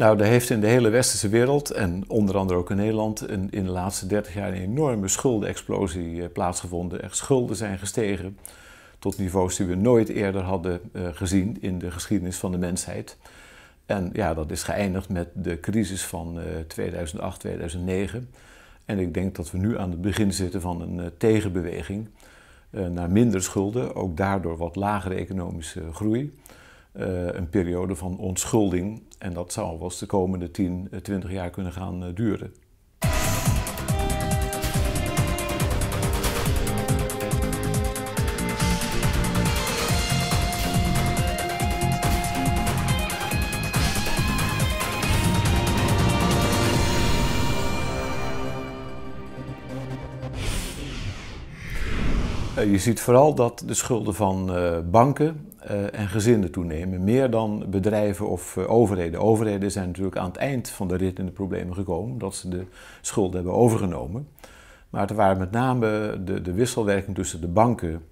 Nou, er heeft in de hele westerse wereld en onder andere ook in Nederland in, in de laatste 30 jaar een enorme schuldenexplosie eh, plaatsgevonden. schulden zijn gestegen tot niveaus die we nooit eerder hadden eh, gezien in de geschiedenis van de mensheid. En ja, dat is geëindigd met de crisis van 2008, eh, 2009. En ik denk dat we nu aan het begin zitten van een tegenbeweging naar minder schulden, ook daardoor wat lagere economische groei. Eh, een periode van ontschulding. En dat zou wel eens de komende 10, 20 eh, jaar kunnen gaan eh, duren. Je ziet vooral dat de schulden van banken eh, en gezinnen toenemen, meer dan bedrijven of eh, overheden. Overheden zijn natuurlijk aan het eind van de rit in de problemen gekomen, omdat ze de schuld hebben overgenomen. Maar het waren met name de, de wisselwerking tussen de banken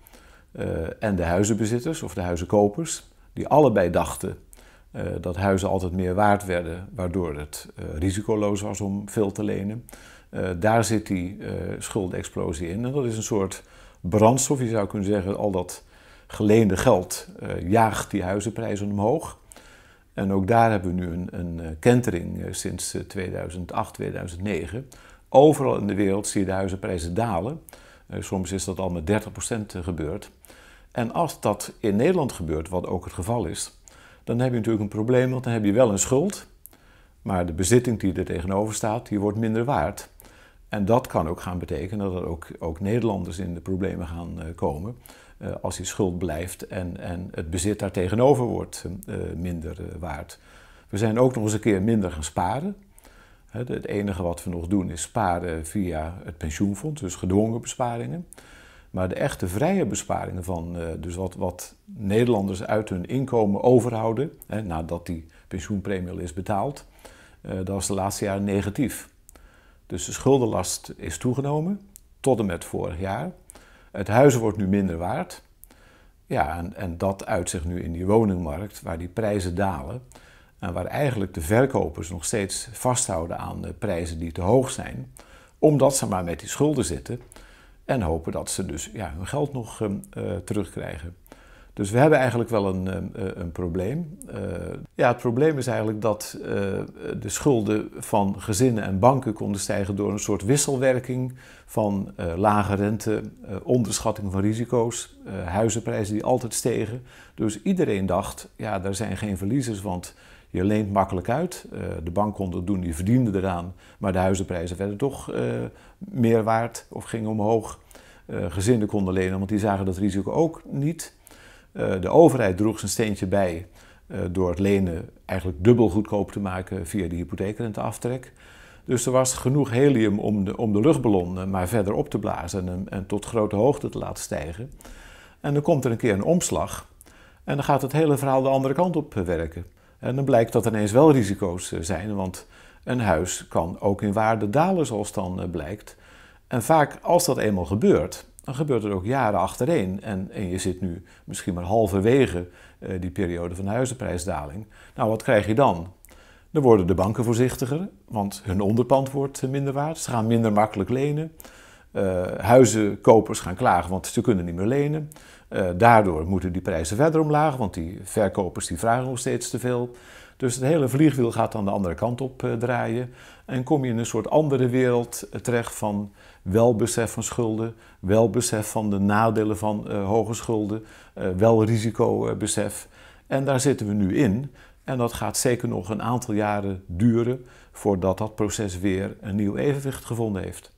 eh, en de huizenbezitters of de huizenkopers, die allebei dachten dat huizen altijd meer waard werden, waardoor het risicoloos was om veel te lenen. daar zit die schuldexplosie in en dat is een soort brandstof. Je zou kunnen zeggen, al dat geleende geld eh, jaagt die huizenprijzen omhoog. En ook daar hebben we nu een, een eh, kentering eh, sinds 2008, 2009. Overal in de wereld zie je de huizenprijzen dalen. soms is dat al met 30% gebeurd. En als dat in Nederland gebeurt, wat ook het geval is, dan heb je natuurlijk een probleem, want dan heb je wel een schuld. Maar de bezitting die er tegenover staat, die wordt minder waard. En dat kan ook gaan betekenen dat er ook, ook Nederlanders in de problemen gaan komen. Eh, als die schuld blijft en, en het bezit daar tegenover wordt eh, minder eh, waard. We zijn ook nog eens een keer minder gaan sparen. Het enige wat we nog doen is sparen via het pensioenfonds, dus gedwongen besparingen. Maar de echte vrije besparingen van, dus wat, wat Nederlanders uit hun inkomen overhouden, hè, nadat die pensioenpremie al is betaald, dat was de laatste jaren negatief. Dus de schuldenlast is toegenomen tot en met vorig jaar. Het huizen wordt nu minder waard. Ja, en, en dat uit zich nu in die woningmarkt, waar die prijzen dalen. En waar eigenlijk de verkopers nog steeds vasthouden aan de prijzen die te hoog zijn. Omdat ze maar met die schulden zitten. En hopen dat ze dus ja, hun geld nog ehm, eh, terugkrijgen. Dus we hebben eigenlijk wel een, ehm, eh, een probleem. Eh, ja, het probleem is eigenlijk dat eh, de schulden van gezinnen en banken konden stijgen door een soort wisselwerking van lage rente, onderschatting van risico's, huizenprijzen die altijd stegen. Dus iedereen dacht, ja, daar zijn geen verliezers, want je leent makkelijk uit. de bank kon het doen, die verdiende eraan, maar de huizenprijzen werden toch meer waard of gingen omhoog. gezinnen konden lenen, want die zagen dat risico ook niet. Eh, de overheid droeg zijn steentje bij eh, door het lenen eigenlijk dubbel goedkoop te maken via de hypotheekrenteaftrek. Dus er was genoeg helium om de, om de luchtballon eh, maar verder op te blazen en, en tot grote hoogte te laten stijgen. En dan komt er een keer een omslag en dan gaat het hele verhaal de andere kant op werken. En dan blijkt dat er ineens wel risico's zijn, want een huis kan ook in waarde dalen zoals dan blijkt. En vaak als dat eenmaal gebeurt, dan gebeurt het ook jaren achtereen. En, en je zit nu misschien maar halverwege eh, die periode van huizenprijsdaling. Nou, wat krijg je dan? Dan worden de banken voorzichtiger, want hun onderpand wordt minder waard. Ze gaan minder makkelijk lenen. Eh, huizenkopers gaan klagen, want ze kunnen niet meer lenen. Eh, daardoor moeten die prijzen verder omlaag, want die verkopers die vragen nog steeds te veel. Dus het hele vliegwiel gaat dan de andere kant op eh, draaien. En kom je in een soort andere wereld eh, terecht van wel besef van schulden, wel besef van de nadelen van eh, hoge schulden, uh, wel risicobesef. En daar zitten we nu in. En dat gaat zeker nog een aantal jaren duren voordat dat proces weer een nieuw evenwicht gevonden heeft.